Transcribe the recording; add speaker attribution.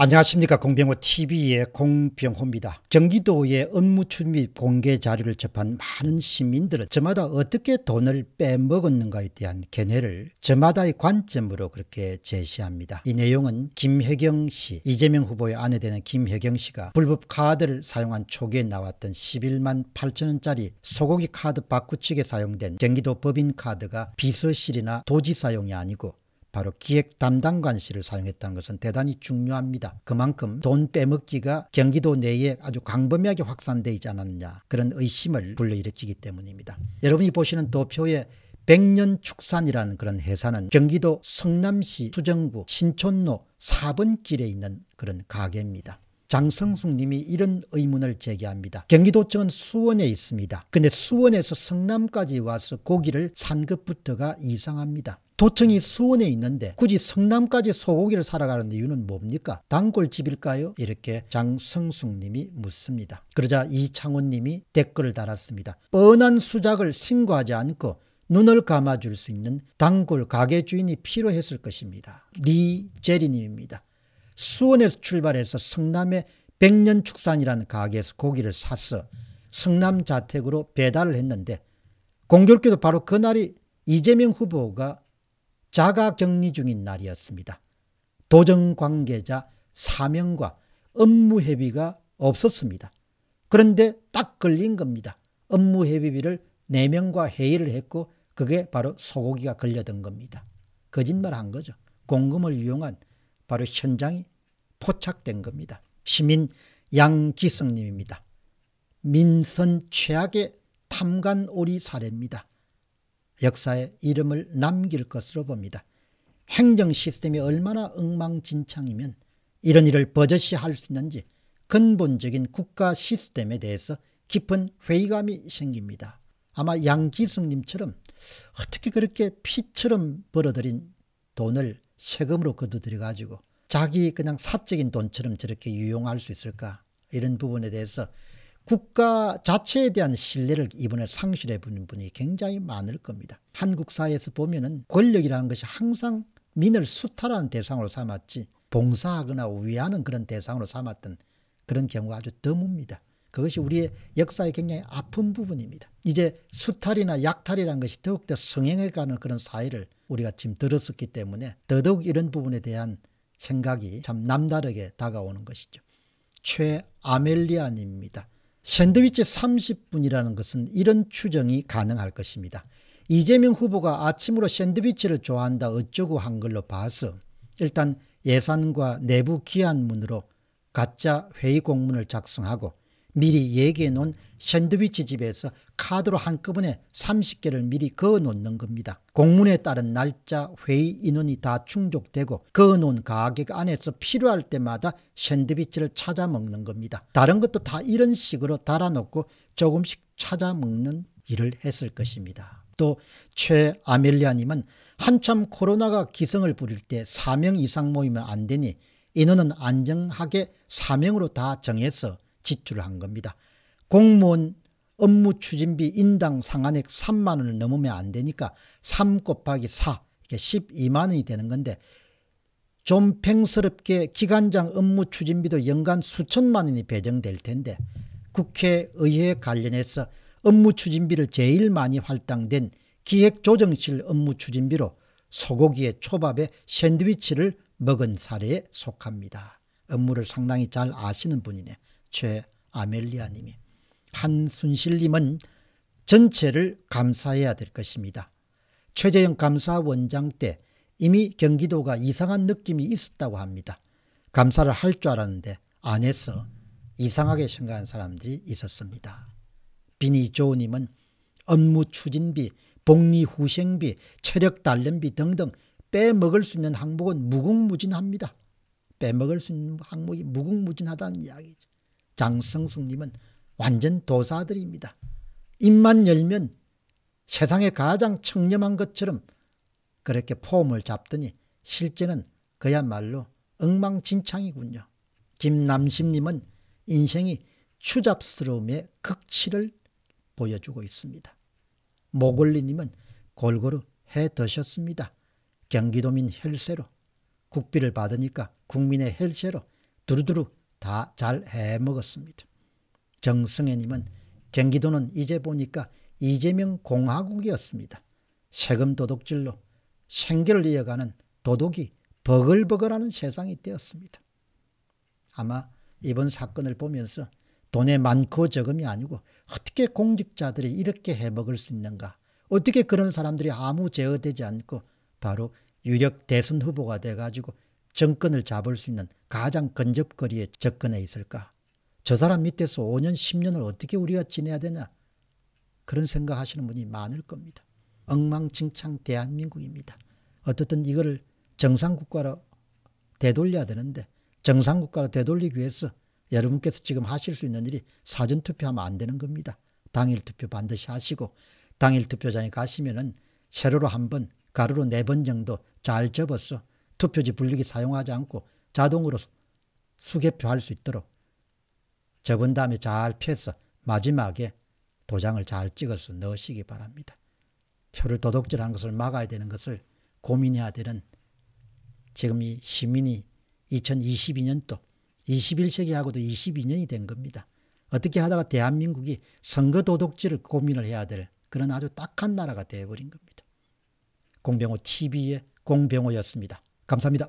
Speaker 1: 안녕하십니까 공병호TV의 공병호입니다. 경기도의 업무출 및 공개 자료를 접한 많은 시민들은 저마다 어떻게 돈을 빼먹었는가에 대한 견해를 저마다의 관점으로 그렇게 제시합니다. 이 내용은 김혜경 씨, 이재명 후보의 아내 되는 김혜경 씨가 불법 카드를 사용한 초기에 나왔던 11만 8천원짜리 소고기 카드 바꾸측에 사용된 경기도 법인카드가 비서실이나 도지 사용이 아니고 바로 기획 담당관실을 사용했다는 것은 대단히 중요합니다. 그만큼 돈 빼먹기가 경기도 내에 아주 광범위하게 확산되어 있지 않았느냐 그런 의심을 불러일으키기 때문입니다. 여러분이 보시는 도표에 백년 축산이라는 그런 회사는 경기도 성남시 수정구 신촌로 4번 길에 있는 그런 가게입니다. 장성숙 님이 이런 의문을 제기합니다. 경기도청은 수원에 있습니다. 근데 수원에서 성남까지 와서 고기를 산 것부터가 이상합니다. 도청이 수원에 있는데 굳이 성남까지 소고기를 사러 가는 이유는 뭡니까? 단골집일까요? 이렇게 장성숙님이 묻습니다. 그러자 이창원님이 댓글을 달았습니다. 뻔한 수작을 신고하지 않고 눈을 감아줄 수 있는 단골 가게 주인이 필요했을 것입니다. 리제리님입니다. 수원에서 출발해서 성남의 백년축산이라는 가게에서 고기를 샀어 성남 자택으로 배달을 했는데 공교롭게도 바로 그날이 이재명 후보가 자가격리 중인 날이었습니다. 도정 관계자 사명과 업무 회비가 없었습니다. 그런데 딱 걸린 겁니다. 업무 회의비를 4명과 회의를 했고 그게 바로 소고기가 걸려든 겁니다. 거짓말 한 거죠. 공금을 이용한 바로 현장에 포착된 겁니다. 시민 양기성님입니다. 민선 최악의 탐관오리 사례입니다. 역사에 이름을 남길 것으로 봅니다. 행정 시스템이 얼마나 엉망진창이면 이런 일을 버젓이 할 수 있는지 근본적인 국가 시스템에 대해서 깊은 회의감이 생깁니다. 아마 양기성님처럼 어떻게 그렇게 피처럼 벌어들인 돈을 세금으로 거두들여 가지고 자기 그냥 사적인 돈처럼 저렇게 유용할 수 있을까 이런 부분에 대해서 국가 자체에 대한 신뢰를 이번에 상실해 보는 분이 굉장히 많을 겁니다. 한국 사회에서 보면은 권력이라는 것이 항상 민을 수탈하는 대상으로 삼았지 봉사하거나 위하는 그런 대상으로 삼았던 그런 경우가 아주 드뭅니다. 그것이 우리의 역사의 굉장히 아픈 부분입니다. 이제 수탈이나 약탈이라는 것이 더욱더 성행해가는 그런 사회를 우리가 지금 들었었기 때문에 더더욱 이런 부분에 대한 생각이 참 남다르게 다가오는 것이죠. 최아멜리안입니다. 샌드위치 30분이라는 것은 이런 추정이 가능할 것입니다. 이재명 후보가 아침으로 샌드위치를 좋아한다 어쩌고 한 걸로 봐서 일단 예산과 내부 기한문으로 가짜 회의 공문을 작성하고 미리 얘기해 놓은 샌드위치 집에서 카드로 한꺼번에 30개를 미리 그어 놓는 겁니다. 공문에 따른 날짜, 회의 인원이 다 충족되고 그어 놓은 가격 안에서 필요할 때마다 샌드위치를 찾아 먹는 겁니다. 다른 것도 다 이런 식으로 달아 놓고 조금씩 찾아 먹는 일을 했을 것입니다. 또 최아멜리아님은 한참 코로나가 기승을 부릴 때 4명 이상 모이면 안 되니 인원은 안정하게 4명으로 다 정해서 지출한 겁니다. 공무원 업무 추진비 인당 상한액 3만 원을 넘으면 안 되니까 3 곱하기 4 이게 12만 원이 되는 건데 좀 팽스럽게 기관장 업무 추진비도 연간 수천만 원이 배정될 텐데 국회의회 관련해서 업무 추진비를 제일 많이 할당된 기획조정실 업무 추진비로 소고기에 초밥에 샌드위치를 먹은 사례에 속합니다. 업무를 상당히 잘 아시는 분이네. 최아멜리아님이 한순실님은 전체를 감사해야 될 것입니다. 최재형 감사원장 때 이미 경기도가 이상한 느낌이 있었다고 합니다. 감사를 할 줄 알았는데 안 해서 이상하게 생각하 사람들이 있었습니다. 비니조우님은 업무 추진비, 복리 후생비, 체력 단련비 등등 빼먹을 수 있는 항목은 무궁무진합니다. 빼먹을 수 있는 항목이 무궁무진하다는 이야기죠. 장성숙님은 완전 도사들입니다. 입만 열면 세상에 가장 청렴한 것처럼 그렇게 폼을 잡더니 실제는 그야말로 엉망진창이군요. 김남심님은 인생이 추잡스러움의 극치를 보여주고 있습니다. 모골리님은 골고루 해 드셨습니다. 경기도민 혈세로 국비를 받으니까 국민의 혈세로 두루두루 다잘 해먹었습니다. 정승혜님은 경기도는 이제 보니까 이재명 공화국이었습니다. 세금 도둑질로 생계를 이어가는 도둑이 버글버글하는 세상이 되었습니다. 아마 이번 사건을 보면서 돈에 많고 적음이 아니고 어떻게 공직자들이 이렇게 해먹을 수 있는가 어떻게 그런 사람들이 아무 제어되지 않고 바로 유력 대선 후보가 돼가지고 정권을 잡을 수 있는 가장 근접거리에 접근해 있을까? 저 사람 밑에서 5년, 10년을 어떻게 우리가 지내야 되냐? 그런 생각하시는 분이 많을 겁니다. 엉망진창 대한민국입니다. 어쨌든 이거를 정상국가로 되돌려야 되는데 정상국가로 되돌리기 위해서 여러분께서 지금 하실 수 있는 일이 사전투표하면 안 되는 겁니다. 당일투표 반드시 하시고 당일투표장에 가시면 은 세로로 한 번, 가로로 네 번 정도 잘 접어서 투표지 분리기 사용하지 않고 자동으로 수개표할 수 있도록 접은 다음에 잘 펴서 마지막에 도장을 잘 찍어서 넣으시기 바랍니다. 표를 도둑질하는 것을 막아야 되는 것을 고민해야 되는 지금 이 시민이 2022년도 21세기하고도 22년이 된 겁니다. 어떻게 하다가 대한민국이 선거 도둑질을 고민을 해야 될 그런 아주 딱한 나라가 되어버린 겁니다. 공병호 TV의 공병호였습니다. 감사합니다.